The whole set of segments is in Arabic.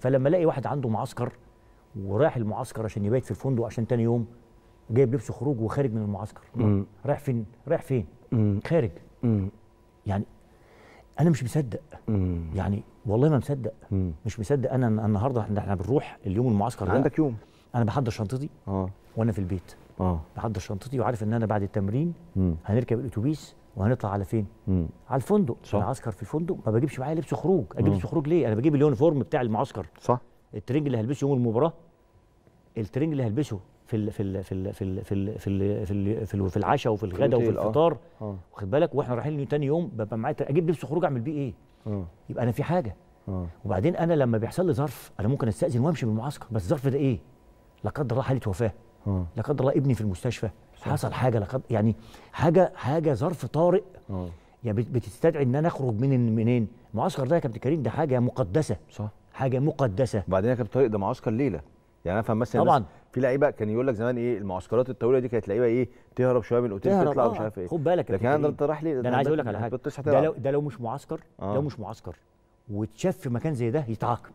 فلما الاقي واحد عنده معسكر ورايح المعسكر عشان يبيت في الفندق عشان تاني يوم جايب لبس خروج وخارج من المعسكر رايح فين رايح فين خارج يعني انا مش مصدق يعني والله ما مصدق مش مصدق انا النهارده احنا بنروح اليوم المعسكر ده عندك يوم انا بحضر شنطتي اه وانا في البيت اه بحضر شنطتي وعارف ان انا بعد التمرين هنركب الاتوبيس وهنطلع على فين؟ مم. على الفندق صح. انا عسكر في الفندق ما بجيبش معايا لبس خروج اجيب لبس خروج ليه؟ انا بجيب اليونيفورم بتاع المعسكر صح الترنج اللي هلبسه يوم المباراه الترنج اللي هلبسه في الـ في الـ في الـ في الـ في الـ في الـ في, الـ في, الـ في العشاء وفي الغداء وفي آه. الفطار آه. واخد بالك واحنا رايحين تاني يوم ببقى معايا اجيب لبس خروج اعمل بيه ايه؟ أوه. يبقى انا في حاجه أوه. وبعدين انا لما بيحصل لي ظرف انا ممكن استاذن وامشي من المعسكر بس الظرف ده ايه؟ لا قدر الله حاله وفاه آه. لا قدر الله ابني في المستشفى حصل حاجه لا قدر يعني حاجه حاجه ظرف طارئ م. آه. يعني بتستدعي ان انا اخرج من منين المعسكر ده يا كابتن كريم ده حاجه مقدسه صح حاجه مقدسه وبعدين يا كابتن طارق ده معسكر ليله يعني انا فاهم مثلا طبعا في لعيبه كان يقول لك زمان ايه المعسكرات الطويله دي كانت لعيبه ايه تهرب شويه من الاوتيل تطلع مش آه. عارف ايه خد بالك لكن انا انت رايح ليه ده, انا عايز اقول لك على حاجه ده لو, ده لو مش معسكر آه. لو مش معسكر واتشاف في مكان زي ده يتعاقب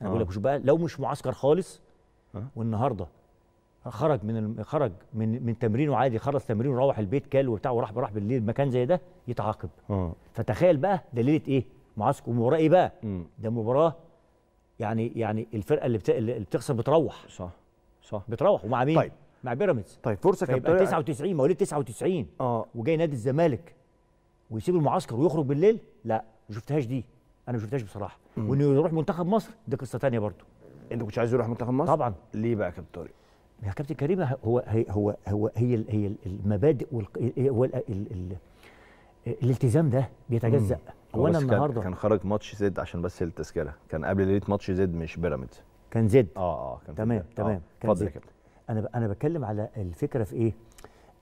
انا آه. بقول لك شوف بقى لو مش معسكر خالص آه. والنهارده خرج من خرج من من تمرينه عادي خلص تمرينه روح البيت كال وبتاع وراح راح بالليل مكان زي ده يتعاقب أوه. فتخيل بقى ده ليله ايه معسكر ومباراه ايه بقى ده مباراه يعني يعني الفرقه اللي, بت... اللي بتخسر بتروح صح صح بتروح ومع مين طيب مع بيراميدز طيب فرصه كانت يبقى 99 مواليد 99 اه وجاي نادي الزمالك ويسيب المعسكر ويخرج بالليل لا ما شفتهاش دي انا ما شفتهاش بصراحه وانه يروح منتخب مصر دي قصه ثانيه برضه انت كنت عايز يروح منتخب مصر طبعا ليه بقى يا كابتن طارق يا كابتن كريم هو هي هو هو هي هي المبادئ وال الالتزام ده بيتجزأ هو انا النهارده كان خرج ماتش زد عشان بس التذكره كان قبل ليله ماتش زد مش بيراميدز كان زد اه اه كان تمام آه، تمام اتفضل آه. كان انا انا بتكلم على الفكره في ايه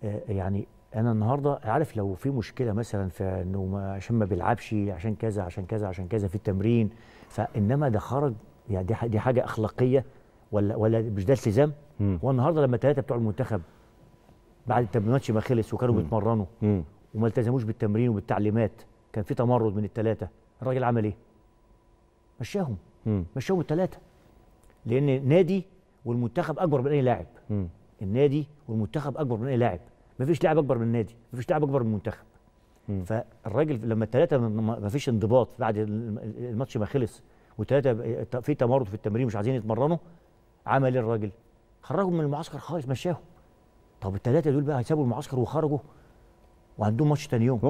آه يعني انا النهارده عارف لو في مشكله مثلا في انه ما عشان ما بيلعبش عشان كذا عشان كذا عشان كذا في التمرين فانما ده خرج يعني دي دي حاجه اخلاقيه ولا ولا مش ده التزام؟ والنهارده لما ثلاثه بتوع المنتخب بعد الماتش ما خلص وكانوا بيتمرنوا وما التزموش بالتمرين وبالتعليمات كان في تمرد من الثلاثه الراجل عمل ايه؟ مشاهم مشاهم الثلاثه لان نادي والمنتخب اكبر من اي لاعب مم. النادي والمنتخب اكبر من اي لاعب مفيش لاعب اكبر من النادي مفيش لاعب اكبر من المنتخب فالراجل لما الثلاثه مفيش انضباط بعد الماتش ما خلص وثلاثه في تمرد في التمرين مش عايزين يتمرنوا عمل إيه الراجل خرجهم من المعسكر خالص مشاهم طب الثلاثه دول بقى هيسابوا المعسكر وخرجوا وعندهم ماتش تاني يوم